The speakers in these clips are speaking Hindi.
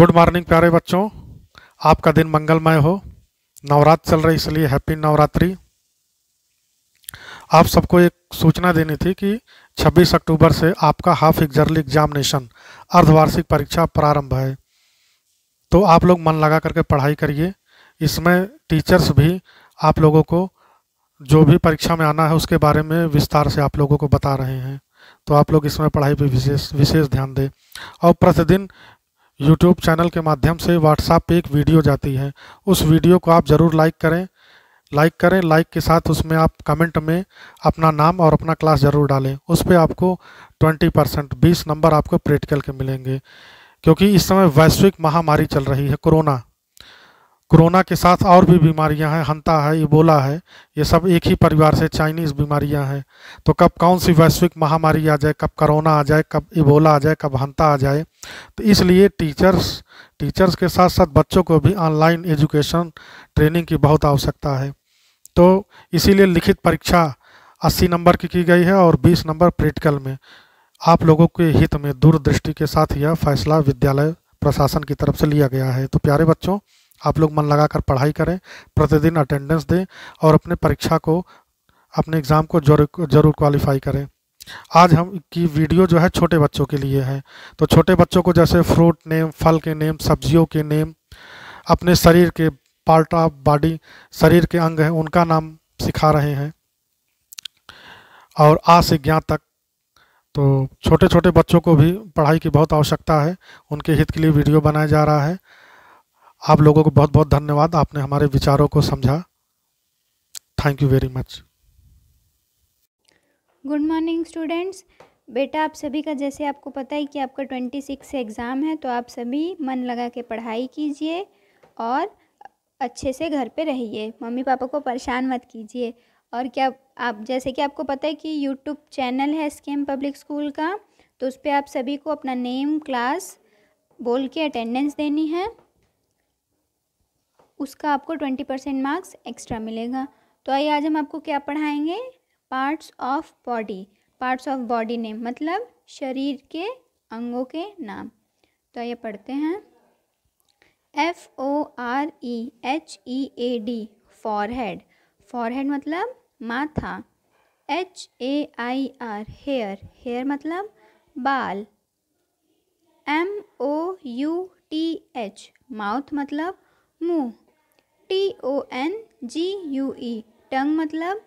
गुड मॉर्निंग प्यारे बच्चों आपका दिन मंगलमय हो नवरात्र चल रही इसलिए हैप्पी नवरात्रि आप सबको एक सूचना देनी थी कि 26 अक्टूबर से आपका हाफ एग्जर्ली एग्जामिनेशन अर्धवार्षिक परीक्षा प्रारंभ है तो आप लोग मन लगा करके पढ़ाई करिए इसमें टीचर्स भी आप लोगों को जो भी परीक्षा में आना है उसके बारे में विस्तार से आप लोगों को बता रहे हैं तो आप लोग इसमें पढ़ाई पे विशेष विशेष ध्यान दें और प्रतिदिन यूट्यूब चैनल के माध्यम से व्हाट्सएप पे एक वीडियो जाती है उस वीडियो को आप ज़रूर लाइक करें लाइक करें लाइक के साथ उसमें आप कमेंट में अपना नाम और अपना क्लास ज़रूर डालें उस पर आपको ट्वेंटी परसेंट बीस नंबर आपको प्रैक्टिकल के मिलेंगे क्योंकि इस समय वैश्विक महामारी चल रही है कोरोना कोरोना के साथ और भी बीमारियां हैं हंता है इबोला है ये सब एक ही परिवार से चाइनीज़ बीमारियां हैं तो कब कौन सी वैश्विक महामारी आ जाए कब करोना आ जाए कब इबोला आ जाए कब हंता आ जाए तो इसलिए टीचर्स टीचर्स के साथ साथ बच्चों को भी ऑनलाइन एजुकेशन ट्रेनिंग की बहुत आवश्यकता है तो इसीलिए लिखित परीक्षा अस्सी नंबर की की गई है और बीस नंबर प्रैक्टिकल में आप लोगों के हित में दूरदृष्टि के साथ यह फैसला विद्यालय प्रशासन की तरफ से लिया गया है तो प्यारे बच्चों आप लोग मन लगा कर पढ़ाई करें प्रतिदिन अटेंडेंस दें और अपने परीक्षा को अपने एग्ज़ाम को जरूर जरूर क्वालिफाई करें आज हम की वीडियो जो है छोटे बच्चों के लिए है तो छोटे बच्चों को जैसे फ्रूट नेम फल के नेम सब्जियों के नेम अपने शरीर के पार्ट ऑफ बॉडी शरीर के अंग हैं उनका नाम सिखा रहे हैं और आ से ज्ञा तक तो छोटे छोटे बच्चों को भी पढ़ाई की बहुत आवश्यकता है उनके हित के लिए वीडियो बनाया जा रहा है आप लोगों को बहुत बहुत धन्यवाद आपने हमारे विचारों को समझा thank you very much good morning students बेटा आप सभी का जैसे आपको पता है कि आपका ट्वेंटी सिक्स एग्ज़ाम है तो आप सभी मन लगा के पढ़ाई कीजिए और अच्छे से घर पे रहिए मम्मी पापा को परेशान मत कीजिए और क्या आप जैसे कि आपको पता है कि यूट्यूब चैनल है स्केम पब्लिक स्कूल का तो उस पर आप सभी को अपना नेम क्लास बोल के अटेंडेंस देनी है उसका आपको ट्वेंटी परसेंट मार्क्स एक्स्ट्रा मिलेगा तो आइए आज हम आपको क्या पढ़ाएंगे parts of body parts of body name मतलब शरीर के अंगों के नाम तो आइए पढ़ते हैं F O R E H E A D forehead forehead मतलब माथा H A I R hair hair मतलब बाल M O U T H mouth मतलब मुंह T O N G U E tongue मतलब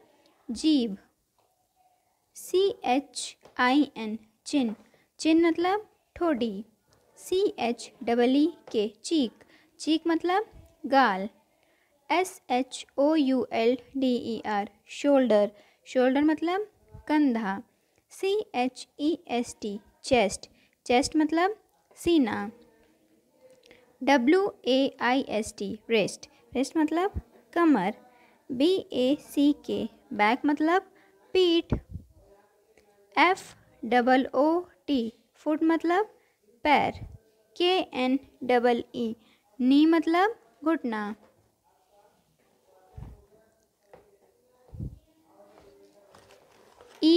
जीभ सी एच आई एन चिन चिन मतलब ठोडी सी एच डबल ई के चीक चीक मतलब गाल S H O U L D E R shoulder shoulder मतलब कंधा C H E S T chest chest मतलब सीना W A I S T waist waist मतलब कमर B A C K back मतलब पीठ F double O T foot मतलब पैर के एन डबल ई नी मतलब घुटना ई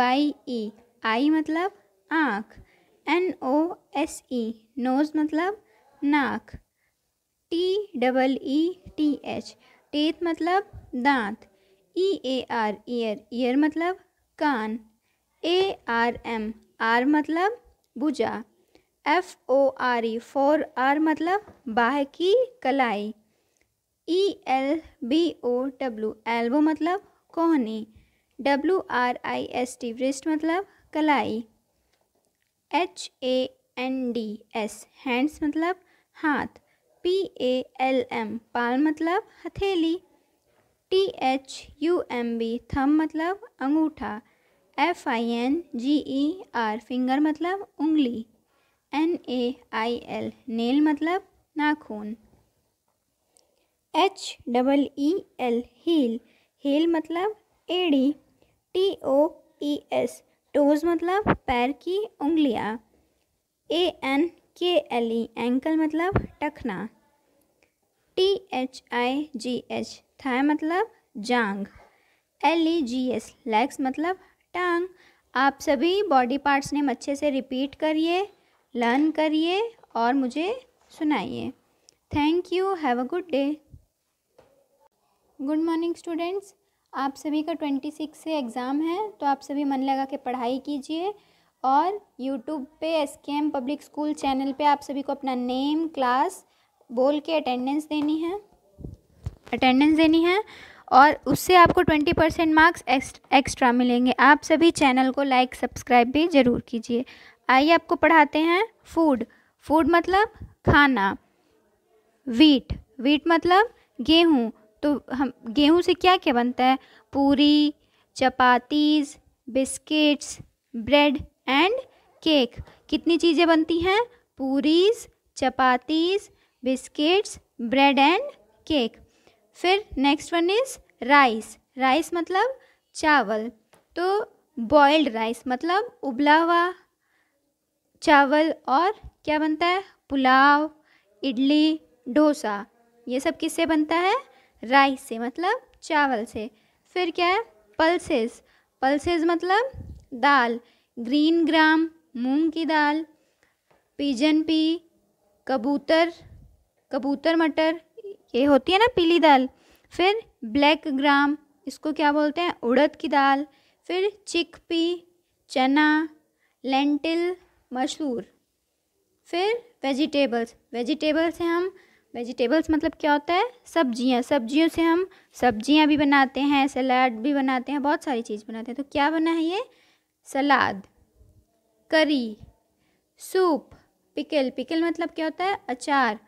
वाई ई आई मतलब आँख N O S E nose मतलब नाक T double E T H teeth मतलब दांत E A R ear ear मतलब कान ए आर एम आर मतलब भुजा F O R E forearm मतलब बाह की कलाई E L B O W elbow मतलब कोहनी W R I S T wrist मतलब कलाई H A N D S hands मतलब हाथ पी ए एल एम पाल मतलब हथेली T H U M B thumb मतलब अंगूठा F I N G E R finger मतलब उंगली N A I L nail मतलब नाखून H double E L heel heel मतलब एड़ी T O E S toes मतलब पैर की उंगलियाँ A N K L E ankle मतलब टखना T H I G H thigh मतलब जांग L E G S legs मतलब टांग आप सभी बॉडी पार्ट्स ने अच्छे से रिपीट करिए लर्न करिए और मुझे सुनाइए thank you have a good day good morning students आप सभी का ट्वेंटी सिक्स से एग्ज़ाम है तो आप सभी मन लगा के पढ़ाई कीजिए और यूट्यूब पे एस के एम पब्लिक स्कूल चैनल पे आप सभी को अपना नेम क्लास बोल के अटेंडेंस देनी है अटेंडेंस देनी है और उससे आपको ट्वेंटी परसेंट मार्क्स एक्स्ट्रा मिलेंगे आप सभी चैनल को लाइक सब्सक्राइब भी ज़रूर कीजिए आइए आपको पढ़ाते हैं फूड फूड मतलब खाना वीट वीट मतलब गेहूँ तो हम गेहूँ से क्या क्या बनता है puri chapatis biscuits bread and cake कितनी चीज़ें बनती हैं puris chapatis biscuits bread and cake फिर next one is rice rice मतलब चावल तो बॉइल्ड राइस मतलब उबला हुआ चावल और क्या बनता है पुलाव इडली डोसा ये सब किससे बनता है राइस से मतलब चावल से फिर क्या है पल्सेस पल्सेस मतलब दाल ग्रीन ग्राम मूंग की दाल पिजन पी कबूतर कबूतर मटर ये होती है ना पीली दाल फिर ब्लैक ग्राम इसको क्या बोलते हैं उड़द की दाल फिर चिक पी चना लेंटिल मशहूर फिर वेजिटेबल्स वेजिटेबल्स से हम वेजिटेबल्स मतलब क्या होता है सब्जियां सब्जियों से हम सब्जियां भी बनाते हैं सलाद भी बनाते हैं बहुत सारी चीज़ बनाते हैं तो क्या बना है ये सलाद करी सूप पिकल पिकल मतलब क्या होता है अचार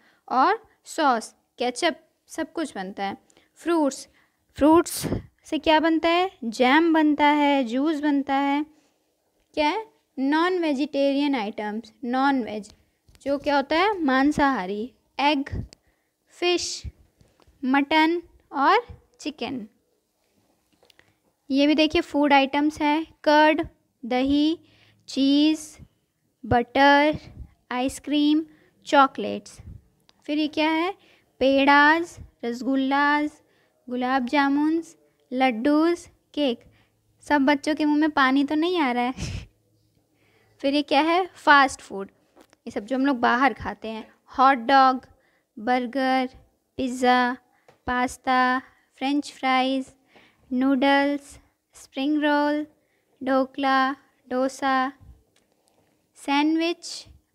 और सॉस केचप सब कुछ बनता है फ्रूट्स फ्रूट्स से क्या बनता है जैम बनता है जूस बनता है क्या है non vegetarian items non veg जो क्या होता है मांसाहारी एग फिश मटन और चिकन ये भी देखिए फूड आइटम्स है कर्ड दही चीज़ बटर आइसक्रीम चॉकलेट्स फिर ये क्या है पेड़ाज रसगुल्लाज गुलाब जामुन्स लड्डूस केक सब बच्चों के मुंह में पानी तो नहीं आ रहा है फिर ये क्या है फास्ट फूड ये सब जो हम लोग बाहर खाते हैं hot dog burger pizza pasta French fries noodles spring roll dhokla dosa sandwich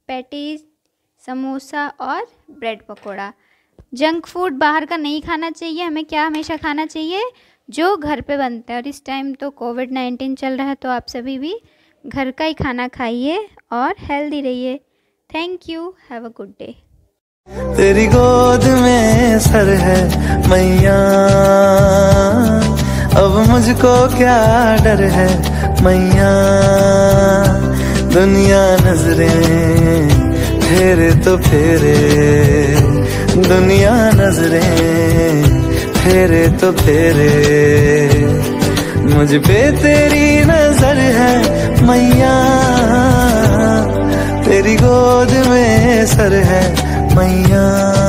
patties samosa और ब्रेड पकौड़ा जंक फूड बाहर का नहीं खाना चाहिए हमें क्या हमेशा खाना चाहिए जो घर पे बनता है और इस टाइम तो कोविड नाइन्टीन चल रहा है तो आप सभी भी घर का ही खाना खाइए और हेल्दी रहिए thank you have a good day तेरी गोद में सर है मैया अब मुझको क्या डर है मैया दुनिया नजरें फेरे तो फेरे दुनिया नजरें फेरे तो फेरे मुझ पे तेरी नजर है मैया तेरी गोद में सर है मैया